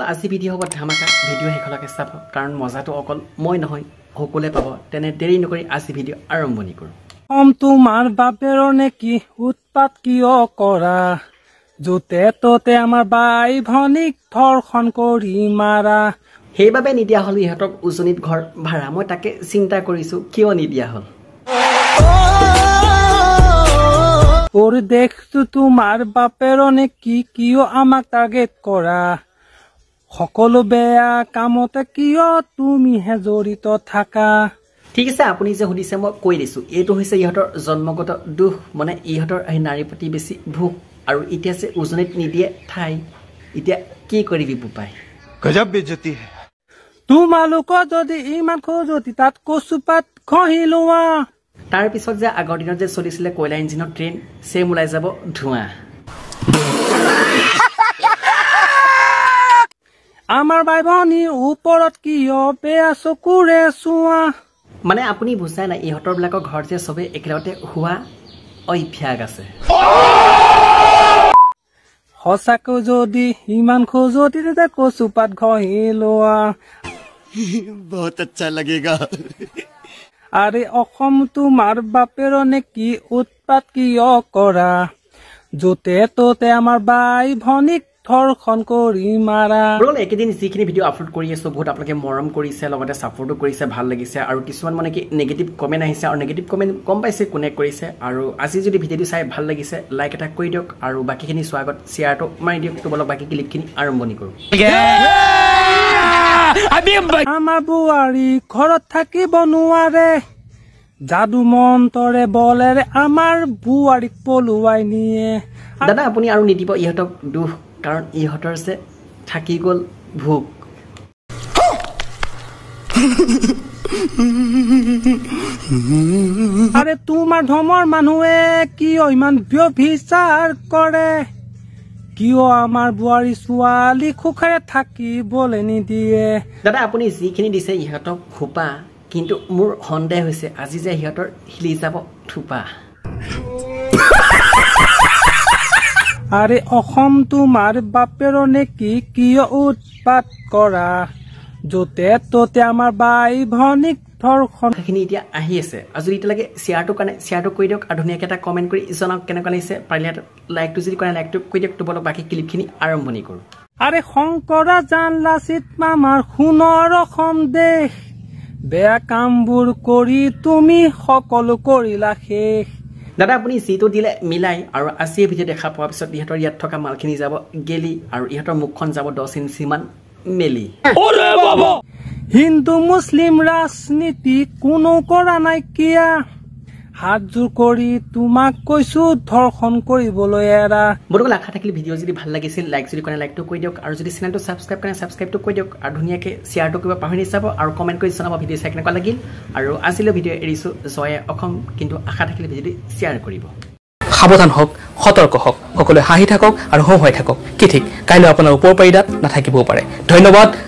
সকল আজি ভিডিঅ' হ'ব ধামাকা ভিডিঅ' শেষলৈকে চাব কাৰণ মজাটো অকল মই নহয় সকলোৱে পাব তেনে দেৰি নকৰি আজি ভিডিঅ' আৰম্ভণি কৰোঁ অম তোমাৰ বাপেৰ নেকি উৎপাত কিয় কৰা য'তে ত'তে আমাৰ বাই ভনীক ধৰ্ষণ কৰি মাৰা সেইবাবে নিদিয়া হ'ল ইহঁতক উজনিত ঘৰ ভাড়া মই তাকে চিন্তা কৰিছো কিয় নিদিয়া হ'ল দেখছো তোমাৰ বাপেৰ নে কি কিয় আমাক টাৰ্গেট কৰা সকলো বেয়া কামতে কিয় তুমিহে জড়িত থাকা ঠিক আছে আপুনি যে সুধিছে মই কৈ দিছো এইটো হৈছে ইহঁতৰ জন্মগত দুখ মানে ইহঁতৰ সেই নাৰীৰ প্ৰতি বেছি ভোক আৰু এতিয়া যে উজনিত নিদিয়ে ঠাই এতিয়া কি কৰিবি পুপাই গজাবি তোমালোকৰ যদি ইমান খোজতি তাত কচুপাত খহি লোৱা তাৰপিছত যে আগৰ দিনত যে চলিছিলে কয়লা ইঞ্জিনৰ ট্ৰেইন চেম ওলাই যাব ধোঁৱা আমাৰ বাই ভনীৰ ওপৰত কিয় বেয়া চকুৰে চোৱা মানে আপুনি বুজাই নাই ইহঁতৰ বিলাকৰ ঘৰত যে চবেই একেলগতে হোৱা অভ্যাস আছে সঁচাকৈ যদি ইমান খোজতি তেতিয়া কচুপাত ঘঁহি লোৱা বহুত আচ্ছা লাগে আৰে অসম তোমাৰ বাপেৰণে কি উৎপাত কিয় কৰা য'তে ত'তে আমাৰ বাই ভনীক ৰল এইকেইদিন যিখিনি ভিডিঅ' আপলোড কৰি আছোঁ বহুত আপোনালোকে মৰম কৰিছে লগতে ছাপৰ্টো কৰিছে ভাল লাগিছে আৰু কিছুমান মানে কি নিগেটিভ কমেণ্ট আহিছে আৰু নিগেটিভ কমেণ্ট গম পাইছে কোনে কৰিছে আৰু আজি যদি ভিডিঅ'টো চাই ভাল লাগিছে লাইক এটা কৰি দিয়ক আৰু বাকীখিনি স্বাগত শ্বেয়াৰটো মাৰি দিয়ক কেৱল বাকী ক্লিপখিনি আৰম্ভণি কৰোঁ আমাৰ বোৱাৰী ঘৰত থাকিব নোৱাৰে যাদু মন্তৰে বলেৰে আমাৰ বোৱাৰীক পলুৱাই নিয়ে দাদা আপুনি আৰু নিদিব ইহঁতক দুখ কাৰণ ইহঁতৰ যে থাকি গ'ল ভোক আৰে তোমাৰ ধমৰ মানুহে কিয় ইমান ব্যভিচাৰ কৰে কিয় আমাৰ বোৱাৰী ছোৱালী সুখেৰে থাকিবলৈ নিদিয়ে দাদা আপুনি যিখিনি দিছে ইহঁতক খোপা কিন্তু মোৰ সন্দেহ হৈছে আজি যে সিহঁতৰ হিলি যাব থোপা আৰে অসম তোমাৰ বাপেৰ নেকি কিয় উৎপাত কৰা যতে ততে আমাৰ বাই ভনীক সেইখিনি এতিয়া আহি আছে আৰু যদি এতিয়ালৈকে শ্বেয়াৰটো কাৰণে শ্বেয়াৰটো কৰি দিয়ক আৰু ধুনীয়াকৈ এটা কমেণ্ট কৰি জনাওক কেনেকুৱা লাগিছে পাৰিলে লাইকটো যদি কৰে লাইকটো কৰি দিয়ক তোমালোক বাকী ক্লিপখিনি আৰম্ভণি কৰোঁ আৰে শংকৰা জান লাচিত মামাৰ সোণৰ অসম দেশ বেয়া কামবোৰ কৰি তুমি সকলো কৰিলা শেষ দাদা আপুনি যিটো দিলে মিলাই আৰু আজি ভিডিঅ' দেখা পোৱাৰ পিছত ইহঁতৰ ইয়াত থকা মালখিনি যাব গেলি আৰু ইহঁতৰ মুখখন যাব দহ ইঞ্চিমান মেলি হিন্দু মুছলিম ৰাজনীতি কোনো কৰা নাইকিয়া হাত জোৰ কৰি তোমাক কৈছো ধৰ্ষণ কৰিবলৈ এৰা বৰ্তমান আশা থাকিলে ভিডিঅ' যদি ভাল লাগিছিল লাইক যদি কৰে লাইকটো কৰি দিয়ক আৰু যদি চেনেলটো ছাবস্ক্ৰাইব কৰে ছাবস্ক্ৰাইবটো কৰি দিয়ক আৰু ধুনীয়াকৈ শ্বেয়াৰটো কৰিব পাহৰি নিচাব আৰু কমেণ্ট কৰি জনাব ভিডিঅ' চাই কেনেকুৱা লাগিল আৰু আজিলৈ ভিডিঅ' এৰিছোঁ জয়ে অসম কিন্তু আশা থাকিলে ভিডিঅ'টো শ্বেয়াৰ কৰিব সাৱধান হওক সতৰ্ক হওক সকলোৱে হাঁহি থাকক আৰু হওঁ হৈ থাকক কি ঠিক কাইলৈ আপোনাৰ ওপৰ পাৰিদাত নাথাকিবও পাৰে ধন্যবাদ